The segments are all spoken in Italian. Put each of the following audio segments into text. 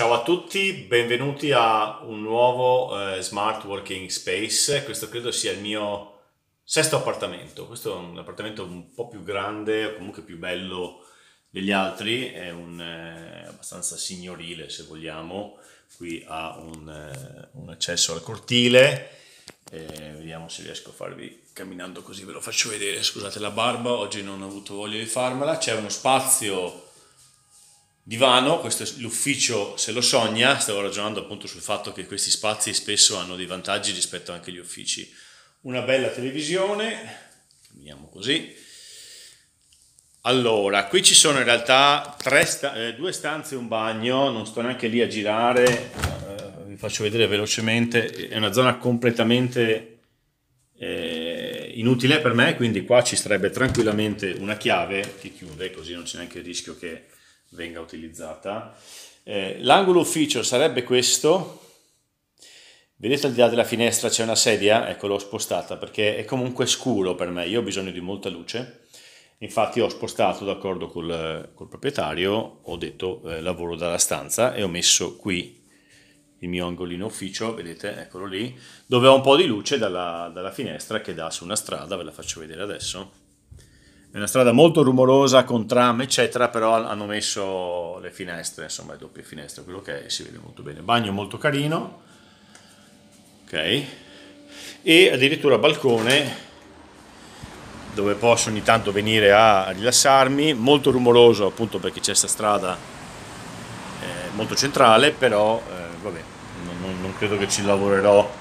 Ciao a tutti, benvenuti a un nuovo eh, Smart Working Space. Questo credo sia il mio sesto appartamento. Questo è un appartamento un po' più grande, comunque più bello degli altri, è un, eh, abbastanza signorile se vogliamo. Qui ha un, eh, un accesso al cortile. Eh, vediamo se riesco a farvi camminando così, ve lo faccio vedere. Scusate la barba, oggi non ho avuto voglia di farmela. C'è uno spazio divano, questo è l'ufficio se lo sogna, stavo ragionando appunto sul fatto che questi spazi spesso hanno dei vantaggi rispetto anche agli uffici, una bella televisione, vediamo così, allora qui ci sono in realtà sta- eh, due stanze e un bagno, non sto neanche lì a girare, eh, vi faccio vedere velocemente, è una zona completamente eh, inutile per me, quindi qua ci sarebbe tranquillamente una chiave che chiude, così non c'è neanche il rischio che venga utilizzata. Eh, l'angolo ufficio sarebbe questo, vedete al di là della finestra c'è una sedia, ecco l'ho spostata perché è comunque scuro per me, io ho bisogno di molta luce, infatti ho spostato d'accordo col, col proprietario, ho detto eh, lavoro dalla stanza e ho messo qui il mio angolino ufficio, vedete, eccolo lì, dove ho un po' di luce dalla, dalla finestra che dà su una strada, ve la faccio vedere adesso. È una strada molto rumorosa con tram eccetera, però hanno messo le finestre, insomma le doppie finestre, quello che è, si vede molto bene. Bagno molto carino, ok? E addirittura balcone dove posso ogni tanto venire a rilassarmi, molto rumoroso appunto perché c'è questa strada eh, molto centrale, però eh, vabbè, non, non, credo che ci lavorerò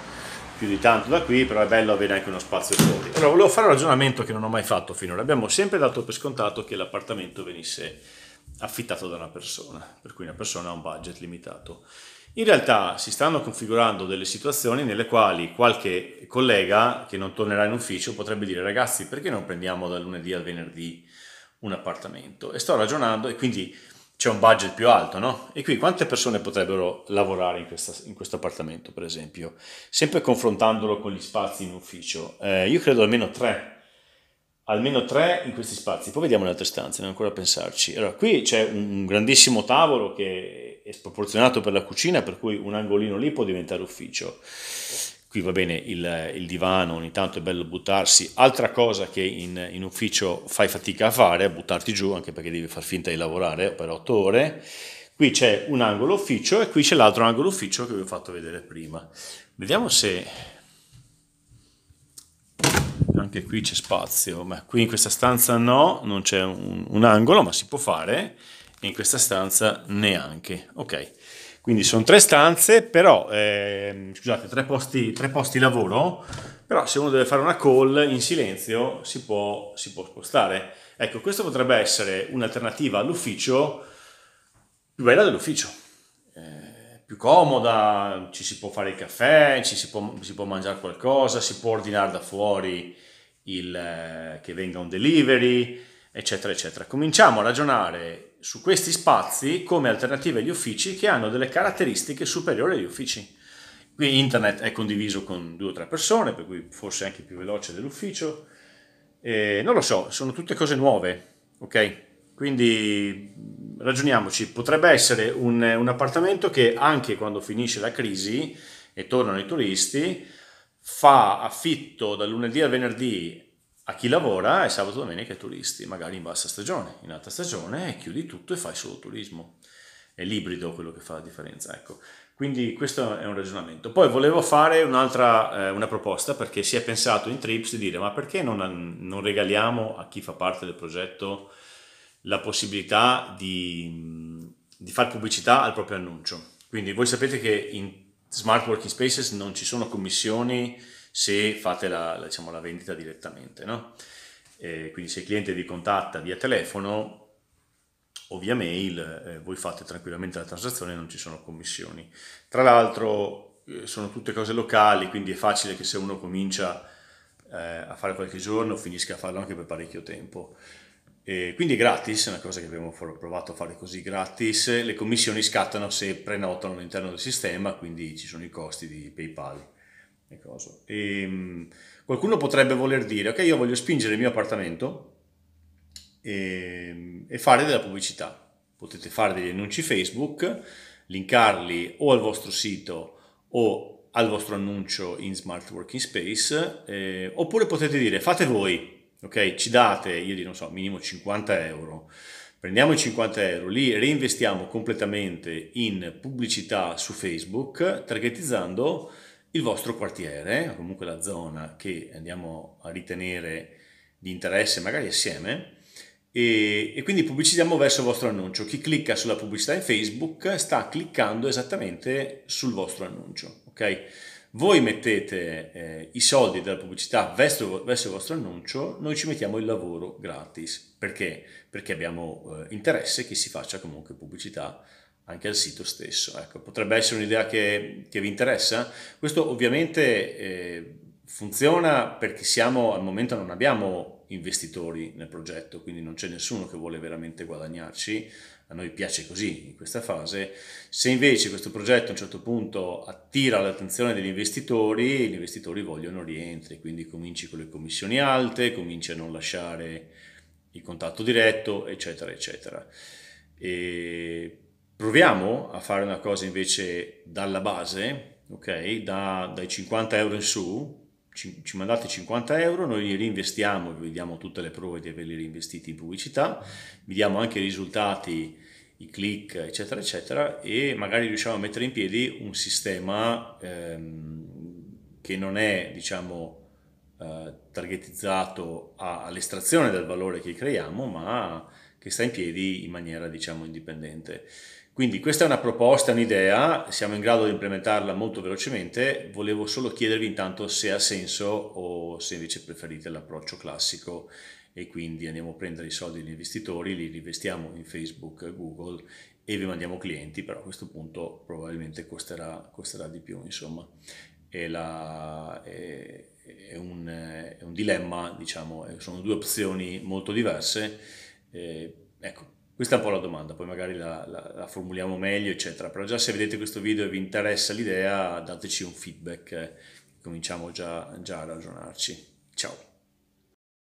più di tanto da qui, però è bello avere anche uno spazio fuori. Allora, volevo fare un ragionamento che non ho mai fatto finora. Abbiamo sempre dato per scontato che l'appartamento venisse affittato da una persona, per cui una persona ha un budget limitato. In realtà si stanno configurando delle situazioni nelle quali qualche collega che non tornerà in ufficio potrebbe dire ragazzi perché non prendiamo da lunedì al venerdì un appartamento? E sto ragionando e quindi c'è un budget più alto, no? E qui quante persone potrebbero lavorare in, questa, in questo appartamento, per esempio? Sempre confrontandolo con gli spazi in ufficio, eh, io credo almeno tre, almeno tre in questi spazi. Poi vediamo le altre stanze, non ancora pensarci. Allora, qui c'è un grandissimo tavolo che è sproporzionato per la cucina, per cui un angolino lì può diventare ufficio qui va bene il, il, divano, ogni tanto è bello buttarsi. Altra cosa che in, in, ufficio fai fatica a fare è buttarti giù, anche perché devi far finta di lavorare per otto ore. Qui c'è un angolo ufficio e qui c'è l'altro angolo ufficio che vi ho fatto vedere prima. Vediamo se anche qui c'è spazio. Ma qui in questa stanza no, non c'è un, un angolo, ma si può fare in questa stanza neanche. Ok, quindi sono tre stanze, però, eh, scusate, tre posti, tre posti lavoro, però se uno deve fare una call in silenzio si può, si può spostare. Ecco, questa potrebbe essere un'alternativa all'ufficio più bella dell'ufficio, eh, più comoda, ci si può fare il caffè, ci si può, si può mangiare qualcosa, si può ordinare da fuori il, eh, che venga un delivery, eccetera, eccetera. Cominciamo a ragionare su questi spazi come alternative agli uffici che hanno delle caratteristiche superiori agli uffici. Qui internet è condiviso con due o tre persone, per cui forse anche più veloce dell'ufficio. E non lo so, sono tutte cose nuove, ok? Quindi mm, ragioniamoci, potrebbe essere un, un appartamento che anche quando finisce la crisi e tornano i turisti, fa affitto dal lunedì al venerdì a chi lavora è sabato domenica e turisti, magari in bassa stagione, in alta stagione chiudi tutto e fai solo turismo. È l'ibrido quello che fa la differenza, ecco. Quindi questo è un ragionamento. Poi volevo fare un'altra eh, una proposta perché si è pensato in Trips di dire ma perché non, non regaliamo a chi fa parte del progetto la possibilità di, di fare pubblicità al proprio annuncio. Quindi voi sapete che in Smart Working Spaces non ci sono commissioni se fate la, la, diciamo, la vendita direttamente. No? Eh, quindi se il cliente vi contatta via telefono o via mail, eh, voi fate tranquillamente la transazione e non ci sono commissioni. Tra l'altro eh, sono tutte cose locali, quindi è facile che se uno comincia eh, a fare qualche giorno finisca a farlo anche per parecchio tempo. E quindi è gratis, è una cosa che abbiamo provato a fare così gratis. Le commissioni scattano se prenotano all'interno del sistema, quindi ci sono i costi di PayPal e cosa. E, ehm, qualcuno potrebbe voler dire, ok, io voglio spingere il mio appartamento e, ehm, e fare della pubblicità. Potete fare degli annunci Facebook, linkarli o al vostro sito o al vostro annuncio in Smart Working Space, eh, oppure potete dire fate voi, ok? Ci date, io di non so, minimo 50 euro, prendiamo i 50 euro, li reinvestiamo completamente in pubblicità su Facebook, targetizzando il vostro quartiere, o comunque la zona che andiamo a ritenere di interesse magari assieme, e, e, quindi pubblicizziamo verso il vostro annuncio. Chi clicca sulla pubblicità in Facebook sta cliccando esattamente sul vostro annuncio, ok? Voi mettete eh, i soldi della pubblicità verso, verso, il vostro annuncio, noi ci mettiamo il lavoro gratis. Perché? Perché abbiamo eh, interesse che si faccia comunque pubblicità anche al sito stesso. Ecco, potrebbe essere un'idea che, che, vi interessa. Questo ovviamente eh, funziona perché siamo, al momento non abbiamo investitori nel progetto, quindi non c'è nessuno che vuole veramente guadagnarci. A noi piace così in questa fase. Se invece questo progetto a un certo punto attira l'attenzione degli investitori, gli investitori vogliono rientri, quindi cominci con le commissioni alte, cominci a non lasciare il contatto diretto, eccetera, eccetera. E Proviamo a fare una cosa invece dalla base, ok? Da, dai 50 euro in su, ci, ci, mandate 50 euro, noi li reinvestiamo, vi diamo tutte le prove di averli reinvestiti in pubblicità, vi diamo anche i risultati, i click, eccetera, eccetera, e magari riusciamo a mettere in piedi un sistema ehm, che non è, diciamo, eh, targetizzato a, all'estrazione del valore che creiamo, ma che sta in piedi in maniera, diciamo, indipendente. Quindi questa è una proposta, un'idea, siamo in grado di implementarla molto velocemente, volevo solo chiedervi intanto se ha senso o se invece preferite l'approccio classico e quindi andiamo a prendere i soldi degli investitori, li rivestiamo in Facebook, Google e vi mandiamo clienti, però a questo punto probabilmente costerà, costerà di più, insomma. È, la, è, è, un, è, un, dilemma, diciamo, sono due opzioni molto diverse. Eh, ecco, questa è un po' la domanda, poi magari la, la, la, formuliamo meglio, eccetera. Però già se vedete questo video e vi interessa l'idea, dateci un feedback, eh, cominciamo già, già a ragionarci. Ciao!